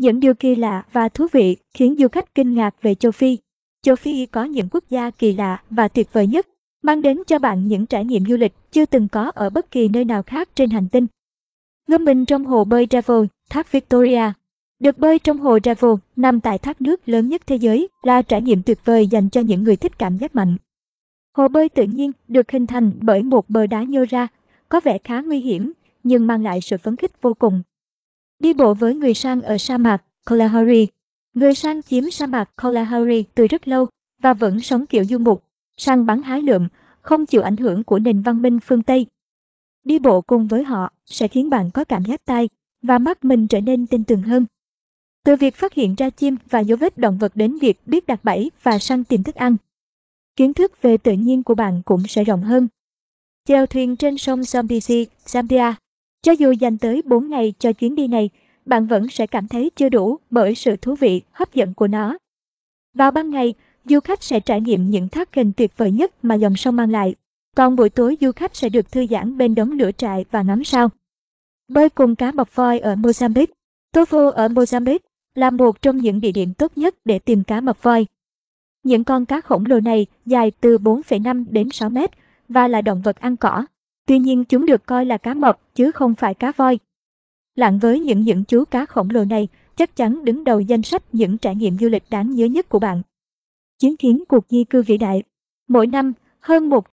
Những điều kỳ lạ và thú vị khiến du khách kinh ngạc về châu Phi. Châu Phi có những quốc gia kỳ lạ và tuyệt vời nhất, mang đến cho bạn những trải nghiệm du lịch chưa từng có ở bất kỳ nơi nào khác trên hành tinh. Ngâm mình trong hồ bơi Travel, thác Victoria. Được bơi trong hồ Travel nằm tại thác nước lớn nhất thế giới là trải nghiệm tuyệt vời dành cho những người thích cảm giác mạnh. Hồ bơi tự nhiên được hình thành bởi một bờ đá nhô ra, có vẻ khá nguy hiểm nhưng mang lại sự phấn khích vô cùng Đi bộ với người sang ở sa mạc Kalahari Người sang chiếm sa mạc Kalahari từ rất lâu và vẫn sống kiểu du mục, săn bắn hái lượm, không chịu ảnh hưởng của nền văn minh phương Tây. Đi bộ cùng với họ sẽ khiến bạn có cảm giác tai và mắt mình trở nên tinh tường hơn. Từ việc phát hiện ra chim và dấu vết động vật đến việc biết đặt bẫy và săn tìm thức ăn. Kiến thức về tự nhiên của bạn cũng sẽ rộng hơn. Chèo thuyền trên sông Zambezi, Zambia cho dù dành tới 4 ngày cho chuyến đi này, bạn vẫn sẽ cảm thấy chưa đủ bởi sự thú vị, hấp dẫn của nó. Vào ban ngày, du khách sẽ trải nghiệm những thác hình tuyệt vời nhất mà dòng sông mang lại. Còn buổi tối du khách sẽ được thư giãn bên đống lửa trại và ngắm sao. Bơi cùng cá bọc voi ở Mozambique Tofu ở Mozambique là một trong những địa điểm tốt nhất để tìm cá mập voi. Những con cá khổng lồ này dài từ 4,5 đến 6 mét và là động vật ăn cỏ, tuy nhiên chúng được coi là cá mập chứ không phải cá voi. Lạng với những những chú cá khổng lồ này chắc chắn đứng đầu danh sách những trải nghiệm du lịch đáng nhớ nhất của bạn. Chiến kiến cuộc di cư vĩ đại Mỗi năm, hơn một